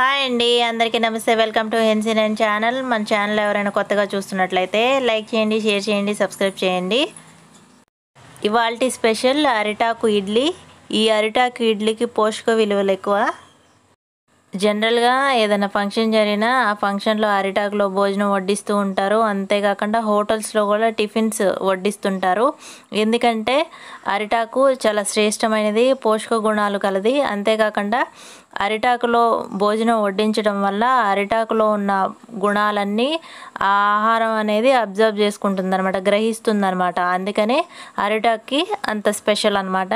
hi అండి అందరికీ నమస్తే వెల్కమ్ టు ఎన్సీఎన్ ఛానల్ మన ఛానల్ ఎవరైనా కొత్తగా చూస్తున్నట్లయితే లైక్ చేయండి షేర్ చేయండి సబ్స్క్రైబ్ చేయండి ఇవాల్టి స్పెషల్ అరిటాకు ఇడ్లీ ఈ అరిటాకు ఇడ్లీకి పోషక విలువలు ఎక్కువ జనరల్గా ఏదైనా ఫంక్షన్ జరిగినా ఆ ఫంక్షన్లో అరిటాకులో భోజనం వడ్డిస్తూ ఉంటారు అంతేకాకుండా హోటల్స్లో కూడా టిఫిన్స్ వడ్డిస్తుంటారు ఎందుకంటే అరిటాకు చాలా శ్రేష్టమైనది పోషక గుణాలు కలది అంతేకాకుండా అరిటాకులో భోజనం వడ్డించడం వల్ల అరిటాకులో ఉన్న గుణాలన్నీ ఆ ఆహారం అనేది అబ్జర్వ్ చేసుకుంటుంది అనమాట గ్రహిస్తుంది అనమాట అందుకనే అరిటాక్కి అంత స్పెషల్ అనమాట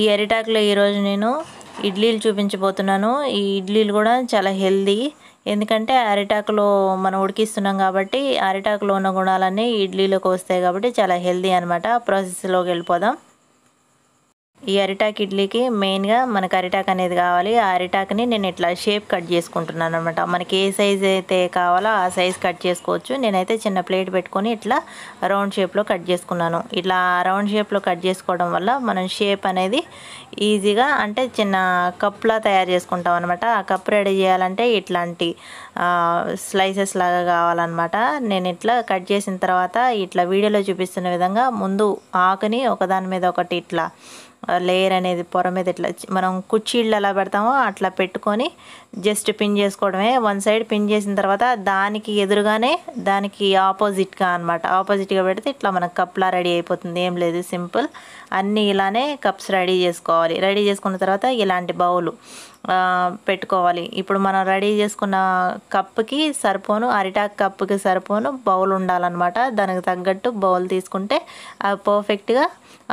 ఈ అరిటాకులో ఈరోజు నేను ఇడ్లీలు చూపించబోతున్నాను ఈ ఇడ్లీలు కూడా చాలా హెల్దీ ఎందుకంటే అరిటాకులో మనం ఉడికిస్తున్నాం కాబట్టి అరిటాకులో ఉన్న గుణాలన్నీ ఇడ్లీలోకి వస్తాయి కాబట్టి చాలా హెల్దీ అనమాట ప్రాసెస్లోకి వెళ్ళిపోదాం ఈ అరిటాక్ ఇడ్లీకి మెయిన్గా మనకు అరిటాక్ అనేది కావాలి ఆ అరిటాక్ని నేను ఇట్లా షేప్ కట్ చేసుకుంటున్నాను అనమాట మనకి ఏ సైజ్ అయితే కావాలో ఆ సైజ్ కట్ చేసుకోవచ్చు నేనైతే చిన్న ప్లేట్ పెట్టుకొని ఇట్లా రౌండ్ షేప్లో కట్ చేసుకున్నాను ఇట్లా రౌండ్ షేప్లో కట్ చేసుకోవడం వల్ల మనం షేప్ అనేది ఈజీగా అంటే చిన్న కప్లా తయారు చేసుకుంటాం అనమాట ఆ కప్ రెడీ చేయాలంటే ఇట్లాంటి స్లైసెస్ లాగా కావాలన్నమాట నేను ఇట్లా కట్ చేసిన తర్వాత ఇట్లా వీడియోలో చూపిస్తున్న విధంగా ముందు ఆకుని ఒకదాని మీద ఒకటి ఇట్లా లేయర్ అనేది పొర మీద ఇట్లా మనం కుర్చీళ్ళు ఎలా పెడతామో అట్లా పెట్టుకొని జస్ట్ పిన్ చేసుకోవడమే వన్ సైడ్ పిన్ చేసిన తర్వాత దానికి ఎదురుగానే దానికి ఆపోజిట్గా అనమాట ఆపోజిట్గా పెడితే ఇట్లా మనకు కప్లా రెడీ అయిపోతుంది ఏం లేదు సింపుల్ అన్నీ ఇలానే కప్స్ రెడీ చేసుకోవాలి రెడీ చేసుకున్న తర్వాత ఇలాంటి బౌలు పెట్టుకోవాలి ఇప్పుడు మనం రెడీ చేసుకున్న కప్పుకి సరిపోను అరిటాక్ కప్పుకి సరిపోను బౌల్ ఉండాలన్నమాట దానికి తగ్గట్టు బౌల్ తీసుకుంటే అవి పర్ఫెక్ట్గా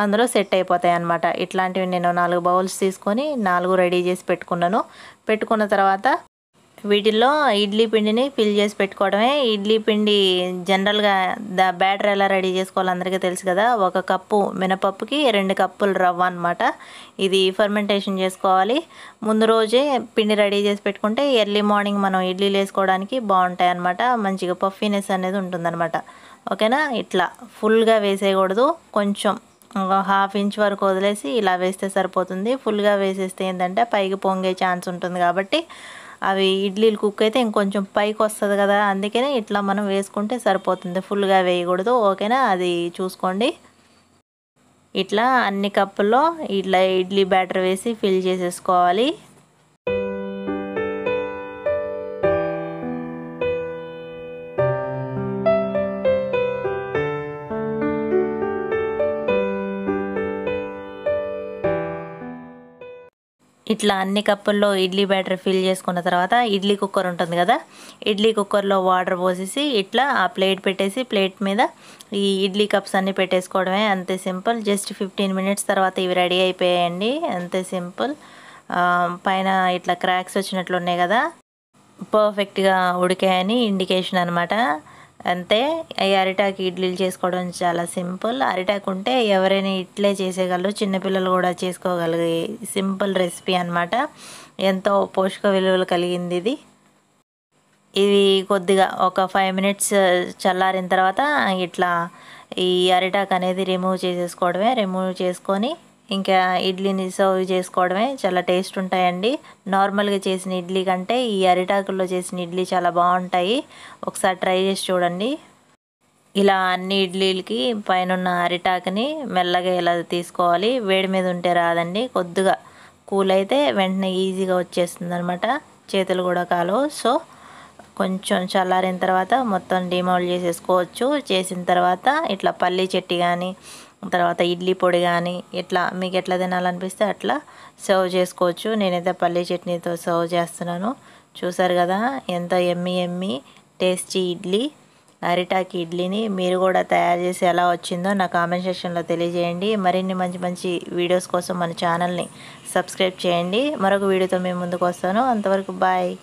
అందులో సెట్ అయిపోతాయి అనమాట ఇట్లాంటివి నేను నాలుగు బౌల్స్ తీసుకొని నాలుగు రెడీ చేసి పెట్టుకున్నాను పెట్టుకున్న తర్వాత వీటిల్లో ఇడ్లీ పిండిని ఫిల్ చేసి పెట్టుకోవడమే ఇడ్లీ పిండి జనరల్గా ద బ్యాటర్ ఎలా రెడీ చేసుకోవాలో అందరికీ తెలుసు కదా ఒక కప్పు మినపప్పుకి రెండు కప్పులు రవ్వ అనమాట ఇది ఫర్మెంటేషన్ చేసుకోవాలి ముందు రోజే పిండి రెడీ చేసి పెట్టుకుంటే ఎర్లీ మార్నింగ్ మనం ఇడ్లీ వేసుకోవడానికి బాగుంటాయి అనమాట మంచిగా పఫీనెస్ అనేది ఉంటుందన్నమాట ఓకేనా ఇట్లా ఫుల్గా వేసేయకూడదు కొంచెం హాఫ్ ఇంచ్ వరకు వదిలేసి ఇలా వేస్తే సరిపోతుంది ఫుల్గా వేసేస్తే ఏంటంటే పైకి పొంగే ఛాన్స్ ఉంటుంది కాబట్టి అవి ఇడ్లీలు కుక్ అయితే ఇంకొంచెం పైకి వస్తుంది కదా అందుకనే ఇట్లా మనం వేసుకుంటే సరిపోతుంది ఫుల్గా వేయకూడదు ఓకేనా అది చూసుకోండి ఇట్లా అన్ని కప్పుల్లో ఇట్లా ఇడ్లీ బ్యాటర్ వేసి ఫిల్ చేసేసుకోవాలి ఇట్లా అన్ని కప్పుల్లో ఇడ్లీ బ్యాటర్ ఫిల్ చేసుకున్న తర్వాత ఇడ్లీ కుక్కర్ ఉంటుంది కదా ఇడ్లీ కుక్కర్లో వాటర్ పోసేసి ఇట్లా ఆ ప్లేట్ పెట్టేసి ప్లేట్ మీద ఈ ఇడ్లీ కప్స్ అన్నీ పెట్టేసుకోవడమే అంతే సింపుల్ జస్ట్ ఫిఫ్టీన్ మినిట్స్ తర్వాత ఇవి రెడీ అయిపోయాయండి అంతే సింపుల్ పైన ఇట్లా క్రాక్స్ వచ్చినట్లు ఉన్నాయి కదా పర్ఫెక్ట్గా ఉడికాయని ఇండికేషన్ అనమాట అంతే ఈ అరిటాకు ఇడ్లీలు చేసుకోవడం చాలా సింపుల్ అరిటాకు ఉంటే ఎవరైనా ఇట్లే చేసేయగలరు చిన్నపిల్లలు కూడా చేసుకోగలిగే సింపుల్ రెసిపీ అనమాట ఎంతో పోషక విలువలు కలిగింది ఇది ఇవి కొద్దిగా ఒక ఫైవ్ మినిట్స్ చల్లారిన తర్వాత ఇట్లా ఈ అరిటాక్ అనేది రిమూవ్ చేసేసుకోవడమే రిమూవ్ చేసుకొని ఇంకా ఇడ్లీని సర్వ్ చేసుకోవడమే చాలా టేస్ట్ ఉంటాయండి నార్మల్గా చేసిన ఇడ్లీ కంటే ఈ అరిటాకుల్లో చేసిన ఇడ్లీ చాలా బాగుంటాయి ఒకసారి ట్రై చేసి చూడండి ఇలా అన్ని ఇడ్లీలకి పైన అరిటాకుని మెల్లగా ఇలా తీసుకోవాలి వేడి మీద ఉంటే రాదండి కొద్దిగా కూల్ అయితే వెంటనే ఈజీగా వచ్చేస్తుంది అనమాట చేతులు కూడా కాలు సో కొంచెం చల్లారిన తర్వాత మొత్తం డిమౌల్ చేసేసుకోవచ్చు చేసిన తర్వాత ఇట్లా పల్లీ చెట్టి కానీ తర్వాత ఇడ్లీ పొడి కానీ ఎట్లా మీకు ఎట్లా తినాలనిపిస్తే అట్లా సర్వ్ చేసుకోవచ్చు నేనైతే పల్లీ చట్నీతో సర్వ్ చేస్తున్నాను చూసారు కదా ఎంత ఎమ్మి ఎమ్మి టేస్టీ ఇడ్లీ అరిటాకి ఇడ్లీని మీరు కూడా తయారు చేసి ఎలా వచ్చిందో నా కామెంట్ సెక్షన్లో తెలియజేయండి మరిన్ని మంచి మంచి వీడియోస్ కోసం మన ఛానల్ని సబ్స్క్రైబ్ చేయండి మరొక వీడియోతో మేము ముందుకు వస్తాను అంతవరకు బాయ్